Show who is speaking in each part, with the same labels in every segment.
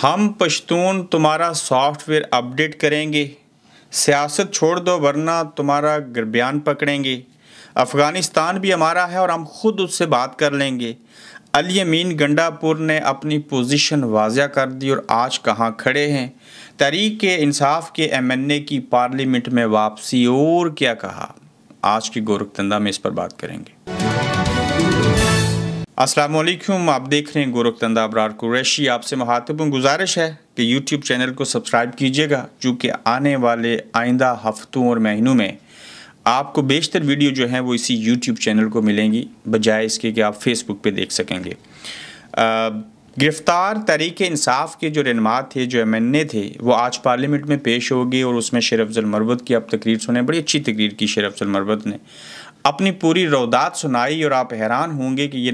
Speaker 1: हम पश्तून तुम्हारा software update करेंगे सियासत छोड़ दो वरना तुम्हारा गिरबियान पकड़ेंगे अफ़गानिस्तान भी हमारा है और हम खुद उससे बात कर लेंगे अली अमीन गंडापुर ने अपनी पोजीशन वाजिया कर दी और आज कहाँ खड़े हैं तहरीक के इंसाफ के एम एन ए की पार्लियामेंट में वापसी और क्या कहा आज की गोरखतंदा में इस पर बात करेंगे अस्सलाम वालेकुम आप देख रहे हैं गोरखतंदा अबरार कुरैशी आपसे मुहातब गुजारिश है कि यूट्यूब चैनल को सब्सक्राइब कीजिएगा चूँकि आने वाले आइंदा हफ्तों और महीनों में आपको बेशतर वीडियो जो हैं वो इसी यूट्यूब चैनल को मिलेंगी बजाय इसके कि आप फेसबुक पे देख सकेंगे गिरफ़्तार तरीके इंसाफ के जो रहनमा थे जो एम एन ए थे वो आज पार्लियामेंट में पेश हो गए और उसमें शेर अफजल मरबत की अब तकरीर सुने बड़ी अच्छी तकरीर की शेर अफजल मरबत ने अपनी पूरी रौदात सुनाई और आप हैरान होंगे कि ये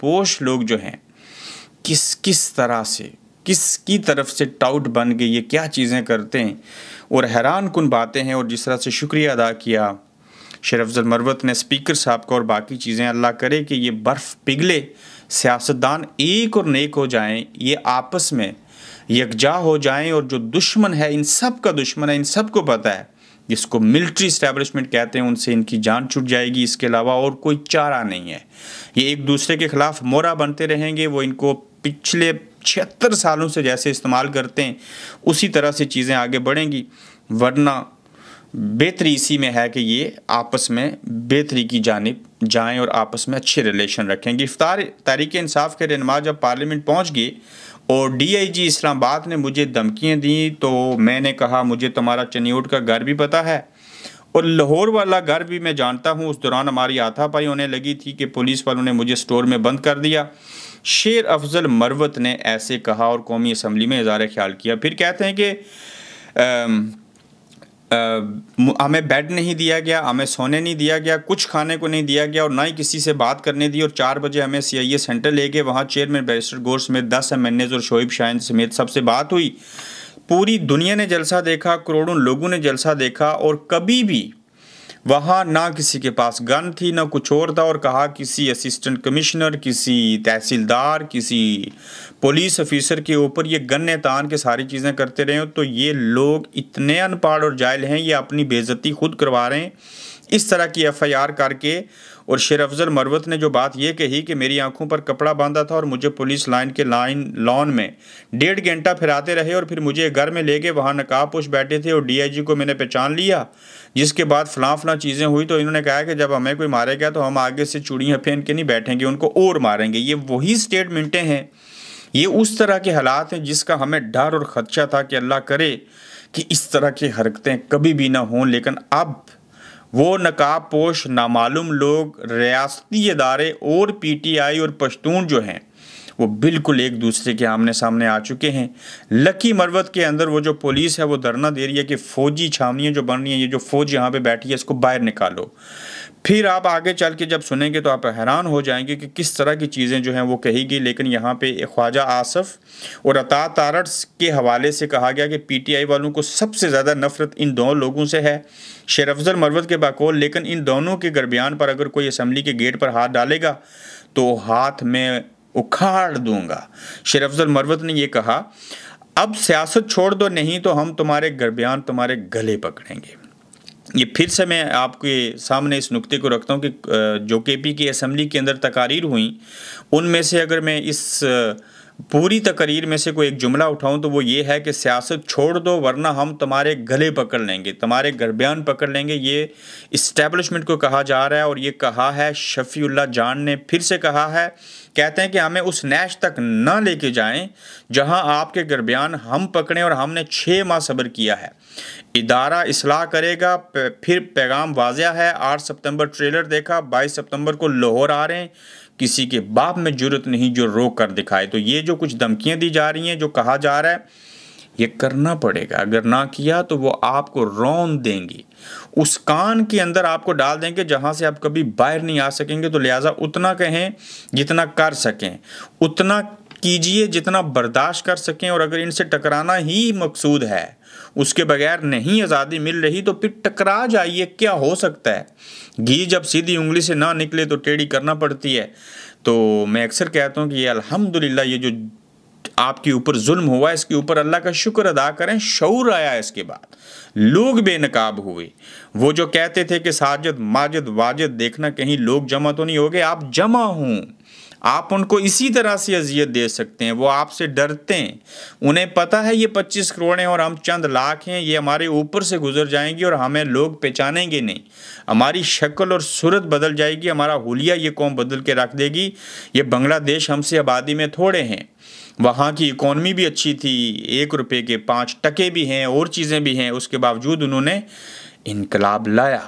Speaker 1: पोश लोग जो हैं किस किस तरह से किस की तरफ से टाउट बन गए ये क्या चीज़ें करते हैं और हैरान कन बातें हैं और जिस तरह से शुक्रिया अदा किया शेरफजल मरवत ने स्पीकर साहब का और बाकी चीज़ें अल्लाह करे कि ये बर्फ़ पिघले सियासतदान एक और नेक हो जाएं ये आपस में यकजा हो जाएं और जो दुश्मन है इन सब का दुश्मन है इन सब को पता है जिसको मिलिट्री इस्टेब्लिशमेंट कहते हैं उनसे इनकी जान छूट जाएगी इसके अलावा और कोई चारा नहीं है ये एक दूसरे के खिलाफ मोरा बनते रहेंगे वो इनको पिछले छिहत्तर सालों से जैसे इस्तेमाल करते हैं उसी तरह से चीज़ें आगे बढ़ेंगी वरना बेहतरी इसी में है कि ये आपस में बेहतरी की जानब जाएं और आपस में अच्छे रिलेशन रखेंगे इफ्तार तारीख़ इंसाफ के रहनमा जब पार्लियामेंट पहुंच गए और डीआईजी इस्लामाबाद ने मुझे धमकियाँ दी तो मैंने कहा मुझे तुम्हारा चन्यूट का घर भी पता है और लाहौर वाला घर भी मैं जानता हूँ उस दौरान हमारी आथापाई होने लगी थी कि पुलिस वालों ने मुझे स्टोर में बंद कर दिया शेर अफजल मरवत ने ऐसे कहा और कौमी असम्बली में इजहार ख्याल किया फिर कहते हैं कि हमें बेड नहीं दिया गया हमें सोने नहीं दिया गया कुछ खाने को नहीं दिया गया और ना ही किसी से बात करने दी और चार बजे हमें सी आई ए सेंटर ले गए वहाँ चेयरमैन बैरिस्टर गोर समेत दस एम एन एज और शोएब शाहन समेत सबसे बात हुई पूरी दुनिया ने जलसा देखा करोड़ों लोगों ने जलसा देखा और कभी भी वहाँ ना किसी के पास गन थी ना कुछ और था और कहा किसी असिस्टेंट कमिश्नर किसी तहसीलदार किसी पुलिस ऑफिसर के ऊपर ये गन्ने तान के सारी चीज़ें करते रहे हो तो ये लोग इतने अनपढ़ और जायल हैं ये अपनी बेज़ती खुद करवा रहे हैं इस तरह की एफ़ करके और शेर अफजल मरवत ने जो बात यह कही कि मेरी आंखों पर कपड़ा बांधा था और मुझे पुलिस लाइन के लाइन लॉन में डेढ़ घंटा फिराते रहे और फिर मुझे घर में ले गए वहाँ नकाब पोष बैठे थे और डीआईजी को मैंने पहचान लिया जिसके बाद फलां फलां चीज़ें हुई तो इन्होंने कहा कि जब हमें कोई मारेगा तो हम आगे से चूड़ियाँ फेंक के नहीं बैठेंगे उनको और मारेंगे ये वही स्टेटमेंटें हैं ये उस तरह के हालात हैं जिसका हमें डर और खदशा था कि अल्लाह करे कि इस तरह की हरकतें कभी भी ना हों लेकिन अब वो नकाबपोश नामालूम लोग रियासती इदारे और पीटीआई और पश्तून जो हैं वो बिल्कुल एक दूसरे के आमने सामने आ चुके हैं लकी मरवत के अंदर वो जो पुलिस है वो धरना दे रही है कि फ़ौजी छावनियाँ जो बन रही हैं ये जो फ़ौज यहाँ पे बैठी है इसको बाहर निकालो फिर आप आगे चल के जब सुनेंगे तो आप हैरान हो जाएंगे कि किस तरह की चीज़ें जो हैं वो कही गई लेकिन यहाँ पे ख्वाजा आसफ़ और अता तारड़ के हवाले से कहा गया कि पीटीआई वालों को सबसे ज़्यादा नफरत इन दोनों लोगों से है शेर अफजल मरवत के बाकौल लेकिन इन दोनों के गर्बियान पर अगर कोई असम्बली के गेट पर हाथ डालेगा तो हाथ में उखाड़ दूँगा शेर अफजल मरवत ने यह कहा अब सियासत छोड़ दो नहीं तो हम तुम्हारे गर्बियान तुम्हारे गले पकड़ेंगे ये फिर से मैं आपके सामने इस नुक्ते को रखता हूँ कि जो के पी की असम्बली के अंदर तकारीर हुई उनमें से अगर मैं इस पूरी तकरीर में से कोई एक जुमला उठाऊं तो वो ये है कि सियासत छोड़ दो वरना हम तुम्हारे गले पकड़ लेंगे तुम्हारे गरबयान पकड़ लेंगे ये इस्टेबलिशमेंट को कहा जा रहा है और ये कहा है शफ़ीउल्ला जान ने फिर से कहा है कहते हैं कि हमें उस नैश तक ना लेके जाएं जहां आपके गरबियान हम पकड़ें और हमने छः माह सब्र किया है इदारा इसलाह करेगा फिर पैगाम वाजिया है आठ सितंबर ट्रेलर देखा बाईस सितंबर को लाहौर आ रहे हैं किसी के बाप में जरूरत नहीं जो रो कर दिखाए तो ये जो कुछ धमकियाँ दी जा रही हैं जो कहा जा रहा है ये करना पड़ेगा अगर ना किया तो वो आपको रौन देंगी उस कान के अंदर आपको डाल देंगे जहाँ से आप कभी बाहर नहीं आ सकेंगे तो लिहाजा उतना कहें जितना कर सकें उतना कीजिए जितना बर्दाश्त कर सकें और अगर इनसे टकराना ही मकसूद है उसके बगैर नहीं आज़ादी मिल रही तो फिर टकरा जाइए क्या हो सकता है घी जब सीधी उंगली से ना निकले तो टेढ़ी करना पड़ती है तो मैं अक्सर कहता हूँ कि ये अल्हम्दुलिल्लाह ये जो आपके ऊपर जुल्म हुआ इसके ऊपर अल्लाह का शुक्र अदा करें शौर आया इसके बाद लोग बेनकाब हुए वो जो कहते थे कि साजद माजद वाजद देखना कहीं लोग जमा तो नहीं हो गए आप जमा हों आप उनको इसी तरह से अजियत दे सकते हैं वो आपसे डरते हैं उन्हें पता है ये पच्चीस करोड़ हैं और हम चंद लाख हैं ये हमारे ऊपर से गुजर जाएंगे और हमें लोग पहचानेंगे नहीं हमारी शक्ल और सूरत बदल जाएगी हमारा हुलिया ये कौम बदल के रख देगी ये बांग्लादेश हमसे आबादी में थोड़े हैं वहाँ की इकोनमी भी अच्छी थी एक रुपये के पाँच टके भी हैं और चीज़ें भी हैं उसके बावजूद उन्होंने इनकलाब लाया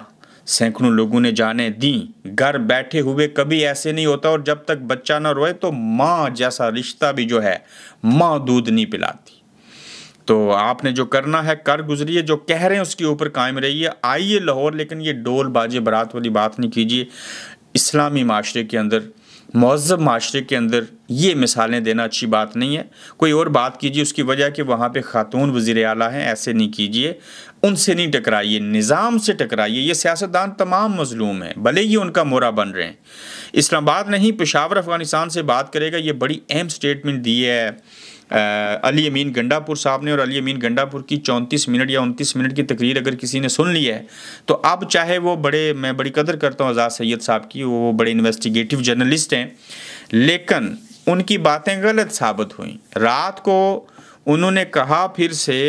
Speaker 1: सैकड़ों लोगों ने जाने दी घर बैठे हुए कभी ऐसे नहीं होता और जब तक बच्चा ना रोए तो माँ जैसा रिश्ता भी जो है माँ दूध नहीं पिलाती तो आपने जो करना है कर गुजरिए जो कह रहे हैं उसके ऊपर कायम रहिए आइए लाहौर लेकिन ये डोल बाजे बारात वाली बात नहीं कीजिए इस्लामी माशरे के अंदर महजब माशरे के अंदर ये मिसालें देना अच्छी बात नहीं है कोई और बात कीजिए उसकी वजह कि वहाँ पे ख़ातून वजीर अला हैं ऐसे नहीं कीजिए उनसे नहीं टकराइए निज़ाम से टकराइए ये सियासतदान तमाम मजलूम हैं भले ही उनका मोरा बन रहे हैं इस्लाबाद नहीं पेशावर अफगानिस्तान से बात करेगा ये बड़ी अहम स्टेटमेंट दी है अली अमीन गंडापुर साहब ने और अली अमीन गंडापुर की चौंतीस मिनट या उनतीस मिनट की तकरीर अगर किसी ने सुन ली है तो अब चाहे वो बड़े मैं बड़ी कदर करता हूँ आज़ाद सैयद साहब की वो बड़े इन्वेस्टिगेटिव जर्नलिस्ट हैं लेकिन उनकी बातें गलत साबित हुई रात को उन्होंने कहा फिर से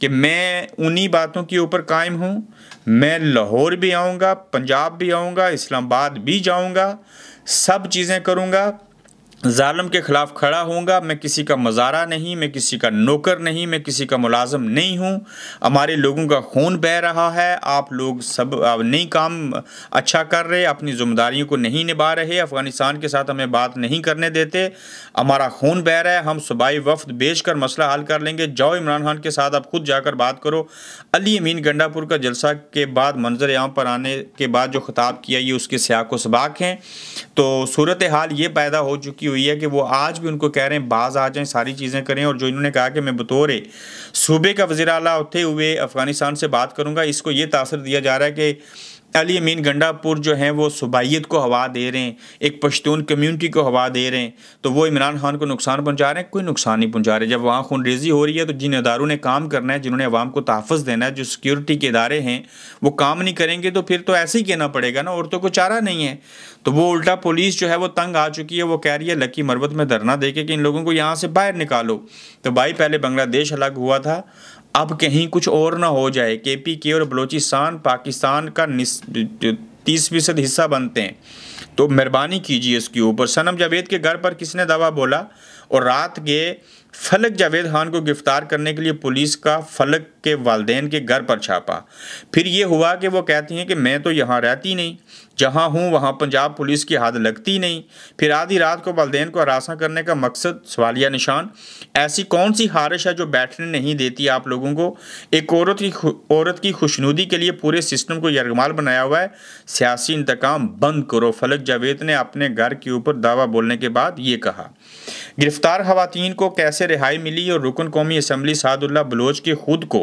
Speaker 1: कि मैं उन्हीं बातों के ऊपर कायम हूँ मैं लाहौर भी आऊँगा पंजाब भी आऊँगा इस्लामाबाद भी जाऊँगा सब चीज़ें करूँगा ालम के ख़िलाफ़ खड़ा होऊंगा मैं किसी का मजारा नहीं मैं किसी का नौकर नहीं मैं किसी का मुलाजम नहीं हूँ हमारे लोगों का खून बह रहा है आप लोग सब नहीं काम अच्छा कर रहे अपनी जिम्मेदारियों को नहीं निभा रहे अफ़गानिस्तान के साथ हमें बात नहीं करने देते हमारा खून बह रहा है हम सूबाई वफद बेच कर मसला हल कर लेंगे जाओ इमरान खान के साथ आप खुद जाकर बात करो अली अमीन गंडापुर का जलसा के बाद मंजर यहाँ पर आने के बाद जो खिताब किया ये उसके सियाह को सबाक हैं तो सूरत हाल ये पैदा हो चुकी हुई है कि वो आज भी उनको कह रहे हैं बाज आ जाएं सारी चीज़ें करें और जो इन्होंने कहा कि मैं बतौर सूबे का वजी अला उठे हुए अफ़गानिस्तान से बात करूँगा इसको ये तासर दिया जा रहा है कि अली अमीन गंडापुर जो हैं वो सूबाइत को हवा दे रहे हैं एक पश्तून कम्युनिटी को हवा दे रहे हैं तो वो इमरान खान को नुकसान पहुंचा रहे हैं कोई नुकसान नहीं पहुंचा रहे जब वहाँ खून रेजी हो रही है तो जिन इदारों ने काम करना है जिन्होंने अवाम को तहफ़ देना है जो सिक्योरिटी के इदारे हैं वो काम नहीं करेंगे तो फिर तो ऐसे ही कहना पड़ेगा ना औरतों को चारा नहीं है तो वो उल्टा पुलिस जो है वो तंग आ चुकी है वो कह रही है लकी मरबत में धरना दे के कि इन लोगों को यहाँ से बाहर निकालो तो भाई पहले बांग्लादेश अलग हुआ था अब कहीं कुछ और ना हो जाए के पी के और बलूचिस्तान पाकिस्तान का तीस फीसद हिस्सा बनते हैं तो मेहरबानी कीजिए इसके ऊपर सनम जावेद के घर पर किसने दवा बोला और रात के फलक जावेद खान को गिरफ्तार करने के लिए पुलिस का फलक के वालदेन के घर पर छापा फिर ये हुआ कि वो कहती हैं कि मैं तो यहाँ रहती नहीं जहाँ हूँ वहाँ पंजाब पुलिस की हद लगती नहीं फिर आधी रात को वालदेन को हरासा करने का मकसद सवालिया निशान ऐसी कौन सी हारिश है जो बैठने नहीं देती आप लोगों को एक औरत की औरत की खुशनुदी के लिए पूरे सिस्टम को यरगमाल बनाया हुआ है सियासी इंतकाम बंद करो फलक जावेद ने अपने घर के ऊपर दावा बोलने के बाद ये कहा गिरफ्तार खातन को कैसे रिहाई मिली और रुकन कौमी असम्बली सादुल्ला बलोच के खुद को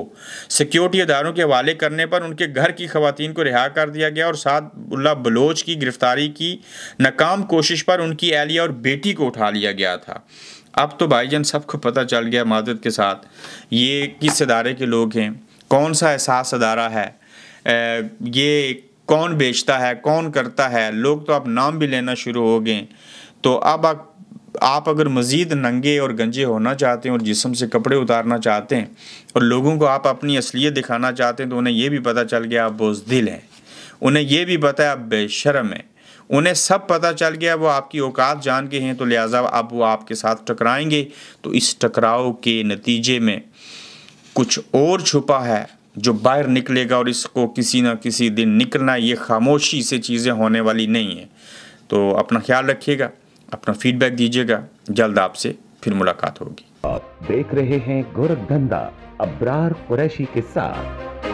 Speaker 1: सिक्योरिटी अदारों के हवाले करने पर उनके घर की खातन को रिहा कर दिया गया और सादुल्ला बलोच की गिरफ्तारी की नाकाम कोशिश पर उनकी एहलिया और बेटी को उठा लिया गया था अब तो भाईजान सबको पता चल गया मदद के साथ ये किस अदारे के लोग हैं कौन सा एहसास अदारा है ये कौन बेचता है कौन करता है लोग तो अब नाम भी लेना शुरू हो गए तो अब आप आप अगर मज़ीद नंगे और गंजे होना चाहते हैं और जिसम से कपड़े उतारना चाहते हैं और लोगों को आप अपनी असलियत दिखाना चाहते हैं तो उन्हें यह भी पता चल गया आप बोजदिल हैं उन्हें यह भी पता है आप बेशरम हैं उन्हें सब पता चल गया वो आपकी औकात जान के हैं तो लिहाजा अब वो आपके साथ टकराएंगे तो इस टकराव के नतीजे में कुछ और छुपा है जो बाहर निकलेगा और इसको किसी ना किसी दिन निकलना ये खामोशी से चीज़ें होने वाली नहीं है तो अपना ख्याल रखिएगा अपना फीडबैक दीजिएगा जल्द आपसे फिर मुलाकात होगी आप देख रहे हैं गोरख धंधा अब्रार कुरैशी के साथ